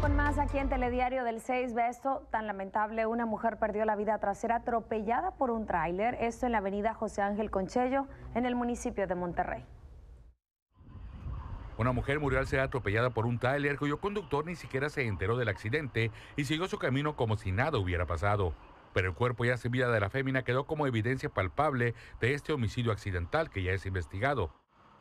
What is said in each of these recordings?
con más aquí en Telediario del 6. Ve esto tan lamentable. Una mujer perdió la vida tras ser atropellada por un tráiler. Esto en la avenida José Ángel Conchello, en el municipio de Monterrey. Una mujer murió al ser atropellada por un tráiler cuyo conductor ni siquiera se enteró del accidente y siguió su camino como si nada hubiera pasado. Pero el cuerpo ya sin vida de la fémina quedó como evidencia palpable de este homicidio accidental que ya es investigado.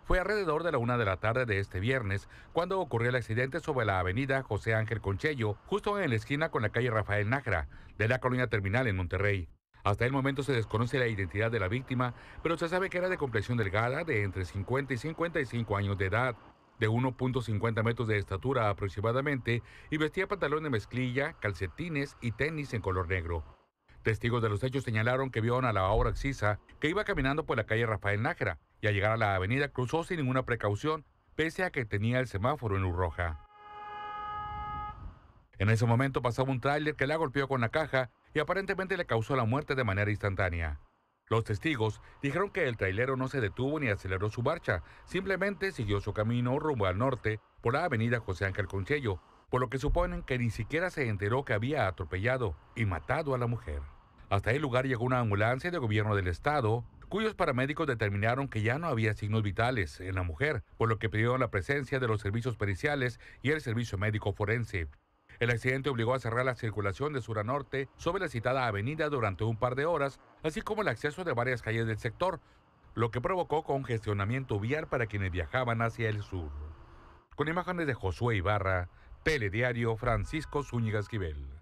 Fue alrededor de la una de la tarde de este viernes cuando ocurrió el accidente sobre la avenida José Ángel Conchello, justo en la esquina con la calle Rafael Najra, de la colonia Terminal en Monterrey. Hasta el momento se desconoce la identidad de la víctima, pero se sabe que era de complexión delgada, de entre 50 y 55 años de edad, de 1.50 metros de estatura aproximadamente, y vestía pantalón de mezclilla, calcetines y tenis en color negro. Testigos de los hechos señalaron que vieron a la obra excisa que iba caminando por la calle Rafael Nájera y al llegar a la avenida cruzó sin ninguna precaución, pese a que tenía el semáforo en luz roja. En ese momento pasaba un tráiler que la golpeó con la caja y aparentemente le causó la muerte de manera instantánea. Los testigos dijeron que el trailero no se detuvo ni aceleró su marcha, simplemente siguió su camino rumbo al norte por la avenida José Ángel Concello, por lo que suponen que ni siquiera se enteró que había atropellado y matado a la mujer. Hasta el lugar llegó una ambulancia del gobierno del estado, cuyos paramédicos determinaron que ya no había signos vitales en la mujer, por lo que pidieron la presencia de los servicios periciales y el servicio médico forense. El accidente obligó a cerrar la circulación de sur a norte sobre la citada avenida durante un par de horas, así como el acceso de varias calles del sector, lo que provocó congestionamiento vial para quienes viajaban hacia el sur. Con imágenes de Josué Ibarra, Telediario Francisco Zúñiga Esquivel.